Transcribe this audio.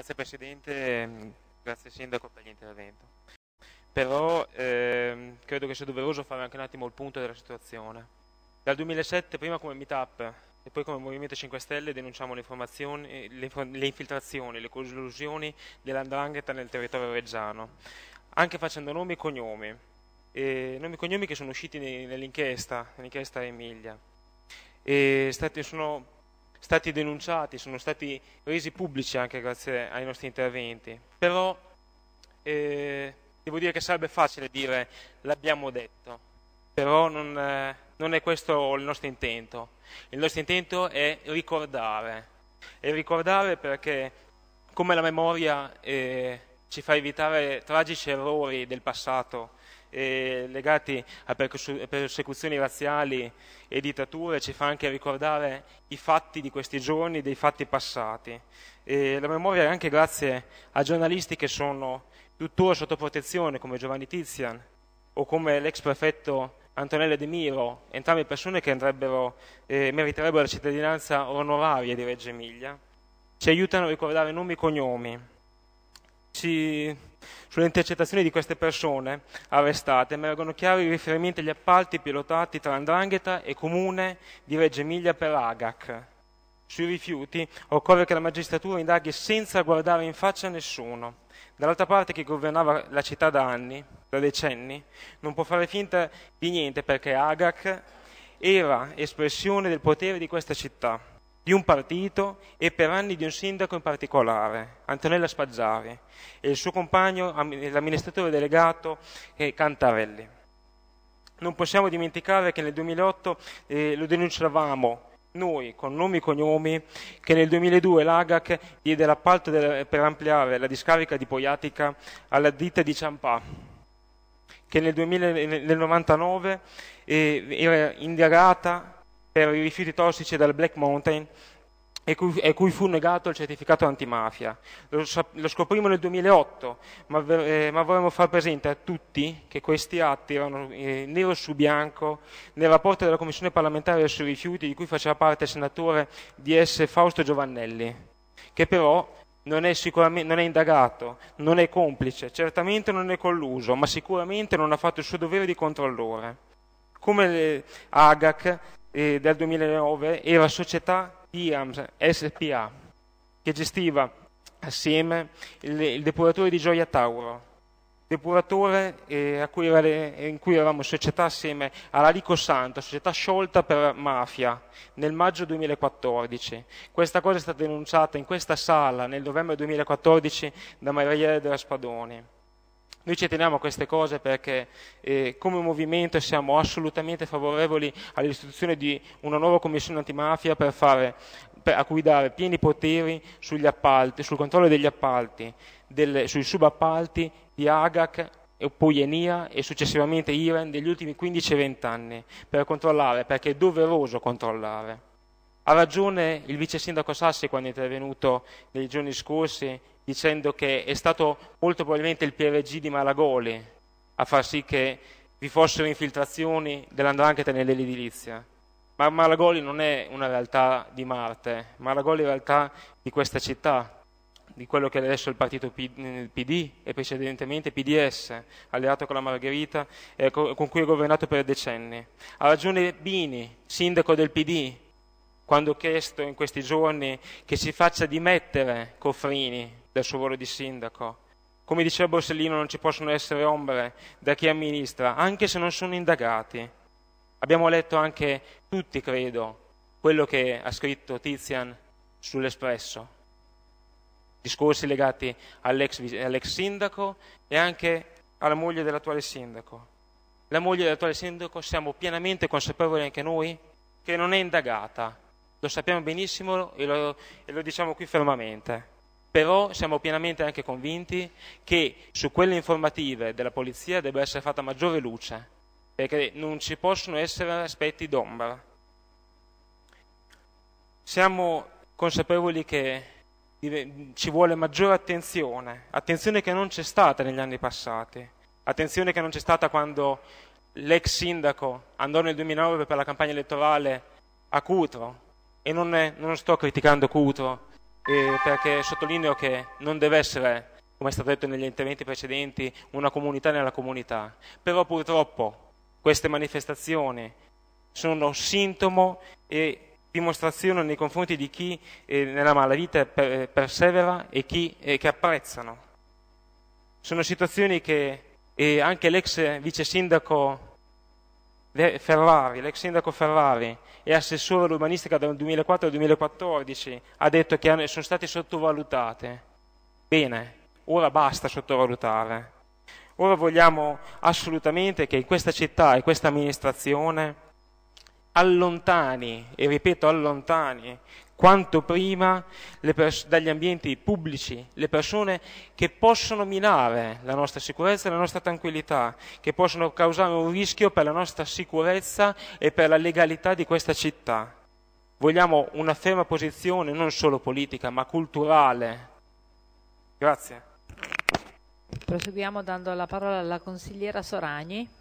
Grazie Presidente, grazie Sindaco per l'intervento. Però ehm, credo che sia doveroso fare anche un attimo il punto della situazione. Dal 2007, prima come Meetup e poi come Movimento 5 Stelle, denunciamo le, le, le infiltrazioni, le collusioni dell'andrangheta nel territorio reggiano, anche facendo nomi e cognomi. E nomi e cognomi che sono usciti nell'inchiesta, nell'inchiesta Emilia. E stati, sono stati denunciati, sono stati resi pubblici anche grazie ai nostri interventi. Però eh, devo dire che sarebbe facile dire l'abbiamo detto, però non, eh, non è questo il nostro intento. Il nostro intento è ricordare, e ricordare perché come la memoria eh, ci fa evitare tragici errori del passato eh, legati a persecuzioni razziali e dittature ci fa anche ricordare i fatti di questi giorni, dei fatti passati. E la memoria è anche grazie a giornalisti che sono tuttora sotto protezione come Giovanni Tizian o come l'ex prefetto Antonello De Miro, entrambe persone che eh, meriterebbero la cittadinanza onoraria di Reggio Emilia, ci aiutano a ricordare nomi e cognomi ci, sulle intercettazioni di queste persone arrestate emergono chiari riferimenti agli appalti pilotati tra Andrangheta e Comune di Reggio Emilia per Agac. Sui rifiuti occorre che la magistratura indaghi senza guardare in faccia nessuno. Dall'altra parte chi governava la città da anni, da decenni, non può fare finta di niente perché Agac era espressione del potere di questa città di un partito e per anni di un sindaco in particolare, Antonella Spazzari, e il suo compagno, l'amministratore delegato eh, Cantarelli. Non possiamo dimenticare che nel 2008 eh, lo denunciavamo noi, con nomi e cognomi, che nel 2002 l'AGAC diede l'appalto per ampliare la discarica di Poiatica alla ditta di Ciampà, che nel 1999 eh, era indagata per i rifiuti tossici del Black Mountain e cui, e cui fu negato il certificato antimafia. Lo, lo scoprimo nel 2008, ma, eh, ma, vorremmo far presente a tutti che questi atti erano eh, nero su bianco nel rapporto della Commissione parlamentare sui rifiuti di cui faceva parte il senatore DS Fausto Giovannelli, che però non è, non è, indagato, non è complice, certamente non è colluso, ma sicuramente non ha fatto il suo dovere di controllore. Come eh, Agac eh, del 2009 era società Piams SPA, che gestiva assieme il, il depuratore di Gioia Tauro, depuratore eh, cui le, in cui eravamo società assieme alla Lico Santa, società sciolta per mafia, nel maggio 2014. Questa cosa è stata denunciata in questa sala nel novembre 2014 da Marielle della Spadoni. Noi ci teniamo a queste cose perché eh, come movimento siamo assolutamente favorevoli all'istituzione di una nuova commissione antimafia per fare, per, a cui dare pieni poteri appalti, sul controllo degli appalti, del, sui subappalti di AGAC e poi Enia e successivamente Iren degli ultimi 15-20 anni per controllare, perché è doveroso controllare. Ha ragione il vice sindaco Sassi quando è intervenuto nei giorni scorsi dicendo che è stato molto probabilmente il PRG di Malagoli a far sì che vi fossero infiltrazioni dell'andrangheta nell'edilizia. Ma Malagoli non è una realtà di Marte, Malagoli è una realtà di questa città, di quello che è adesso il partito PD e precedentemente PDS, alleato con la Margherita, eh, con cui ha governato per decenni. Ha ragione Bini, sindaco del PD, quando ho chiesto in questi giorni che si faccia dimettere Cofrini dal suo ruolo di sindaco. Come diceva Borsellino, non ci possono essere ombre da chi amministra, anche se non sono indagati. Abbiamo letto anche tutti, credo, quello che ha scritto Tizian sull'Espresso, discorsi legati all'ex, all'ex sindaco e anche alla moglie dell'attuale sindaco. La moglie dell'attuale sindaco siamo pienamente consapevoli anche noi che non è indagata, lo sappiamo benissimo e lo, e lo diciamo qui fermamente. Però siamo pienamente anche convinti che su quelle informative della polizia debba essere fatta maggiore luce, perché non ci possono essere aspetti d'ombra. Siamo consapevoli che ci vuole maggiore attenzione, attenzione che non c'è stata negli anni passati, attenzione che non c'è stata quando l'ex sindaco andò nel 2009 per la campagna elettorale a Cutro e non, è, non sto criticando Cuto eh, perché sottolineo che non deve essere, come è stato detto negli interventi precedenti, una comunità nella comunità, però purtroppo queste manifestazioni sono sintomo e dimostrazione nei confronti di chi eh, nella malavita per, eh, persevera e chi eh, che apprezzano. Sono situazioni che eh, anche l'ex vice sindaco Ferrari, l'ex sindaco Ferrari e assessore all'urbanistica dal 2004 al 2014 ha detto che sono state sottovalutate. Bene, ora basta sottovalutare. Ora vogliamo assolutamente che questa città e questa amministrazione allontani, e ripeto allontani, quanto prima pers- dagli ambienti pubblici, le persone che possono minare la nostra sicurezza e la nostra tranquillità, che possono causare un rischio per la nostra sicurezza e per la legalità di questa città. Vogliamo una ferma posizione non solo politica ma culturale. Grazie. Proseguiamo dando la parola alla consigliera Soragni.